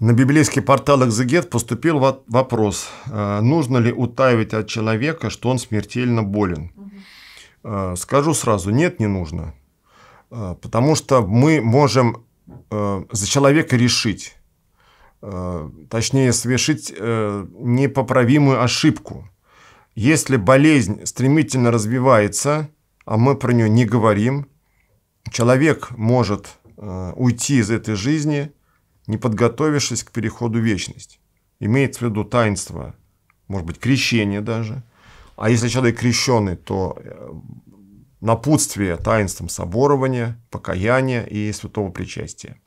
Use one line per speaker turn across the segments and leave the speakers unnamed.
На библейский портал «Экзегет» поступил вопрос, э, нужно ли утаивать от человека, что он смертельно болен. Э, скажу сразу, нет, не нужно. Э, потому что мы можем за человека решить, точнее, совершить непоправимую ошибку. Если болезнь стремительно развивается, а мы про нее не говорим, человек может уйти из этой жизни – не подготовившись к переходу в вечность. имеет в виду таинство, может быть, крещение даже. А если человек крещенный, то э, напутствие таинством соборования, покаяния и святого причастия.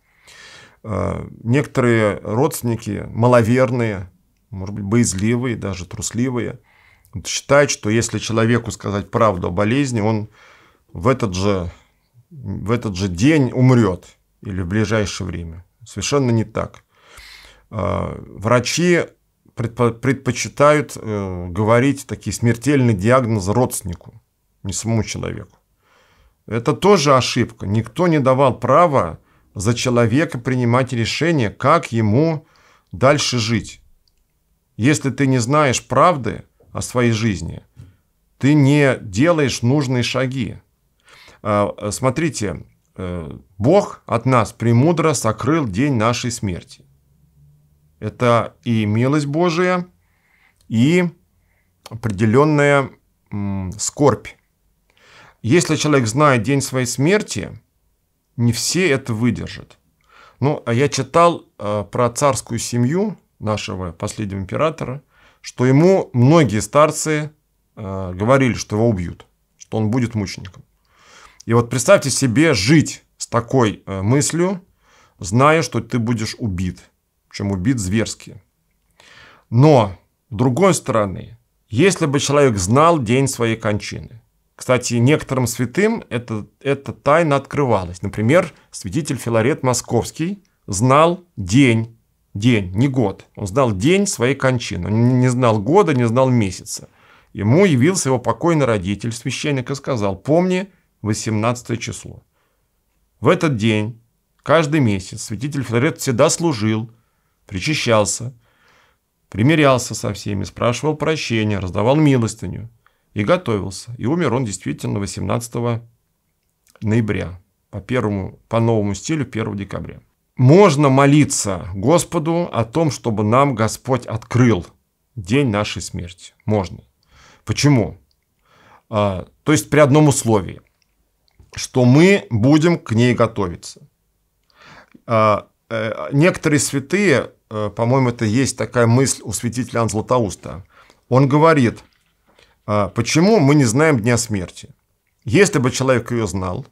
Э, некоторые родственники маловерные, может быть, боязливые, даже трусливые, считают, что если человеку сказать правду о болезни, он в этот же, в этот же день умрет или в ближайшее время. Совершенно не так. А, врачи предпочитают э, говорить такие смертельные диагнозы родственнику, не самому человеку. Это тоже ошибка. Никто не давал права за человека принимать решение, как ему дальше жить. Если ты не знаешь правды о своей жизни, ты не делаешь нужные шаги. А, смотрите, Э, Бог от нас премудро сокрыл день нашей смерти. Это и милость Божия, и определенная скорбь. Если человек знает день своей смерти, не все это выдержат. Ну, а я читал э, про царскую семью нашего последнего императора, что ему многие старцы э, говорили, что его убьют, что он будет мучеником. И вот представьте себе жить с такой э, мыслью, зная, что ты будешь убит, чем убит зверски. Но, с другой стороны, если бы человек знал день своей кончины, кстати, некоторым святым это, эта тайна открывалась. Например, святитель Филарет Московский знал день, день, не год. Он знал день своей кончины. Он не знал года, не знал месяца. Ему явился его покойный родитель, священник, и сказал, помни, 18 число. В этот день, каждый месяц, святитель Филарет всегда служил, причащался, примирялся со всеми, спрашивал прощения, раздавал милостыню и готовился. И умер он действительно 18 ноября, по, первому, по новому стилю 1 декабря. Можно молиться Господу о том, чтобы нам Господь открыл день нашей смерти. Можно. Почему? А, то есть при одном условии – что мы будем к ней готовиться. А, э, некоторые святые, э, по-моему, это есть такая мысль у святителя Иоанна Златоуста, он говорит, а, почему мы не знаем дня смерти? Если бы человек ее знал,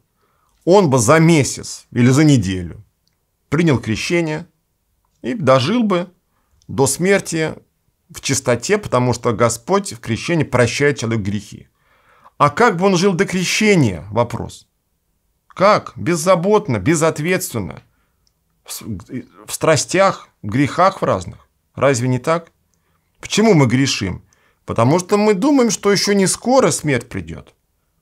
он бы за месяц или за неделю принял крещение и дожил бы до смерти в чистоте, потому что Господь в крещении прощает человеку грехи. А как бы он жил до крещения? Вопрос. Как? Беззаботно, безответственно. В, в страстях, грехах в разных. Разве не так? Почему мы грешим? Потому что мы думаем, что еще не скоро смерть придет.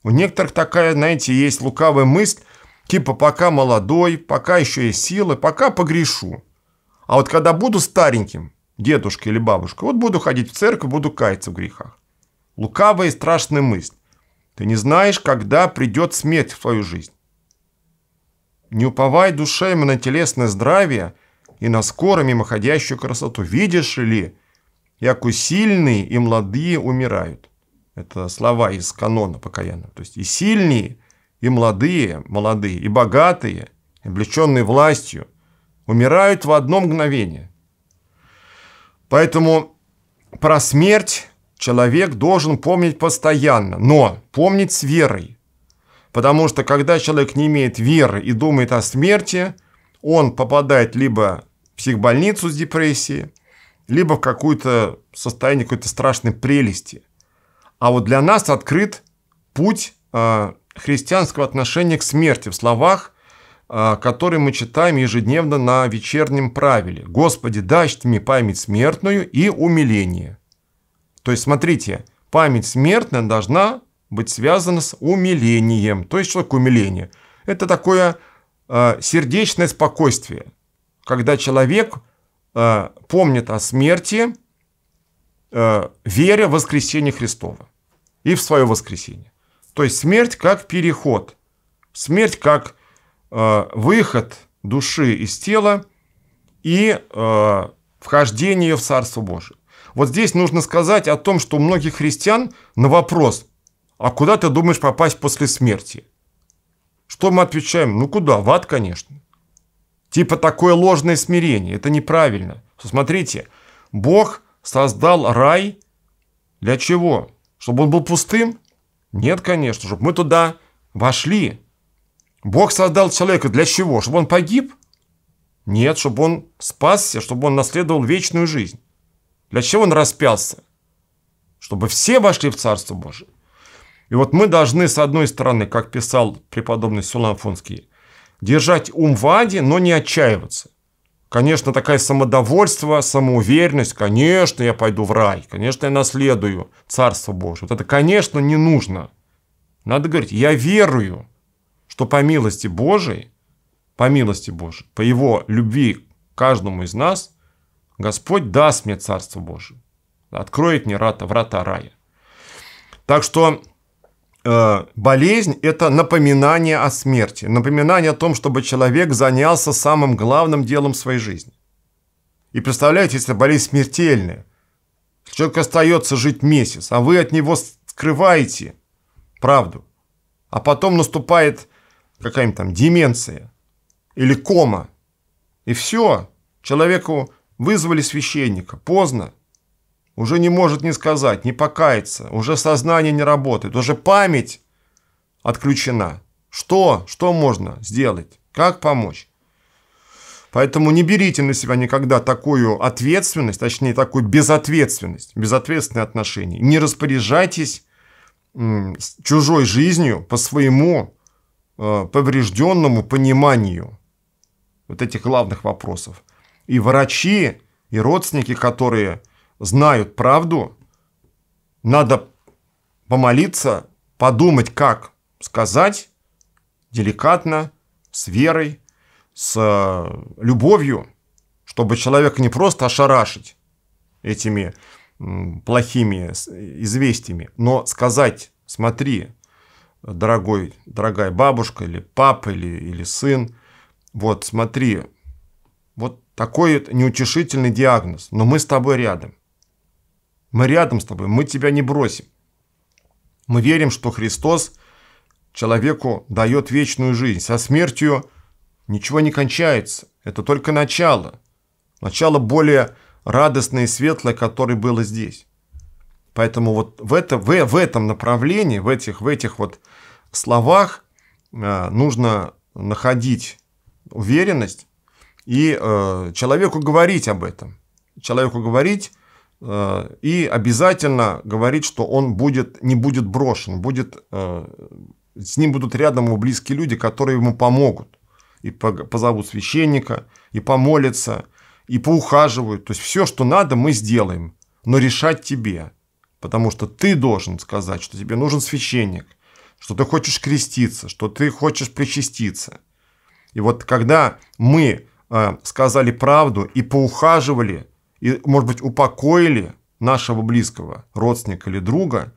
У некоторых такая, знаете, есть лукавая мысль, типа пока молодой, пока еще есть силы, пока погрешу. А вот когда буду стареньким, дедушка или бабушка, вот буду ходить в церковь, буду каяться в грехах. Лукавая и страшная мысль. Ты не знаешь, когда придет смерть в твою жизнь. Не уповай душе на телесное здравие и на скоро мимоходящую красоту. Видишь ли, як у сильные и молодые умирают. Это слова из канона покаянного. То есть и сильные, и молодые, молодые, и богатые, облеченные властью, умирают в одно мгновение. Поэтому про смерть человек должен помнить постоянно, но помнить с верой. Потому что когда человек не имеет веры и думает о смерти, он попадает либо в психбольницу с депрессией, либо в какое-то состояние какой-то страшной прелести. А вот для нас открыт путь э, христианского отношения к смерти в словах, э, которые мы читаем ежедневно на вечернем правиле. «Господи, дашь мне память смертную и умиление». То есть, смотрите, память смертная должна быть связано с умилением. То есть, человек умиление? Это такое э, сердечное спокойствие, когда человек э, помнит о смерти, э, веря в воскресение Христова и в свое воскресение. То есть смерть как переход, смерть как э, выход души из тела и э, вхождение в Царство Божие. Вот здесь нужно сказать о том, что у многих христиан на вопрос, а куда ты думаешь попасть после смерти? Что мы отвечаем? Ну куда? В ад, конечно. Типа такое ложное смирение. Это неправильно. Смотрите, Бог создал рай для чего? Чтобы он был пустым? Нет, конечно, чтобы мы туда вошли. Бог создал человека для чего? Чтобы он погиб? Нет, чтобы он спасся, чтобы он наследовал вечную жизнь. Для чего он распялся? Чтобы все вошли в Царство Божие. И вот мы должны, с одной стороны, как писал преподобный Суланфонский, держать ум в аде, но не отчаиваться. Конечно, такая самодовольство, самоуверенность, конечно, я пойду в рай, конечно, я наследую Царство Божие. Вот это, конечно, не нужно. Надо говорить, я верую, что по милости Божией, по милости Божией, по Его любви к каждому из нас, Господь даст мне Царство Божие, откроет мне врата рая. Так что Э, болезнь – это напоминание о смерти, напоминание о том, чтобы человек занялся самым главным делом своей жизни. И представляете, если болезнь смертельная, человек остается жить месяц, а вы от него скрываете правду, а потом наступает какая-нибудь там деменция или кома, и все, человеку вызвали священника, поздно, уже не может не сказать, не покаяться. Уже сознание не работает. Уже память отключена. Что? Что можно сделать? Как помочь? Поэтому не берите на себя никогда такую ответственность, точнее, такую безответственность, безответственное отношение. Не распоряжайтесь чужой жизнью по своему э, поврежденному пониманию вот этих главных вопросов. И врачи, и родственники, которые знают правду, надо помолиться, подумать, как сказать, деликатно, с верой, с э, любовью, чтобы человека не просто ошарашить этими плохими известиями, но сказать, смотри, дорогой, дорогая бабушка или папа или, или сын, вот смотри, вот такой неутешительный диагноз, но мы с тобой рядом. Мы рядом с тобой, мы тебя не бросим. Мы верим, что Христос человеку дает вечную жизнь. Со смертью ничего не кончается. Это только начало. Начало более радостное и светлое, которое было здесь. Поэтому вот в, это, в, в этом направлении, в этих, в этих вот словах э, нужно находить уверенность и э, человеку говорить об этом. Человеку говорить, Э, и обязательно говорит, что он будет, не будет брошен, будет, э, с ним будут рядом его близкие люди, которые ему помогут. И позовут священника, и помолятся, и поухаживают. То есть все, что надо, мы сделаем, но решать тебе. Потому что ты должен сказать, что тебе нужен священник, что ты хочешь креститься, что ты хочешь причаститься. И вот когда мы э, сказали правду и поухаживали – и, может быть, упокоили нашего близкого, родственника или друга,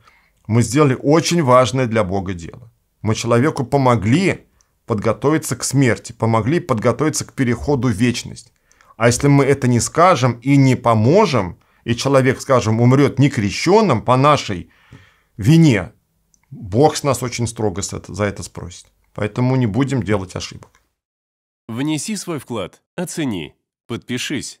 мы сделали очень важное для Бога дело. Мы человеку помогли подготовиться к смерти, помогли подготовиться к переходу в вечность. А если мы это не скажем и не поможем, и человек, скажем, умрет некрещенным по нашей вине, Бог с нас очень строго за это спросит. Поэтому не будем делать ошибок. Внеси свой вклад, оцени, подпишись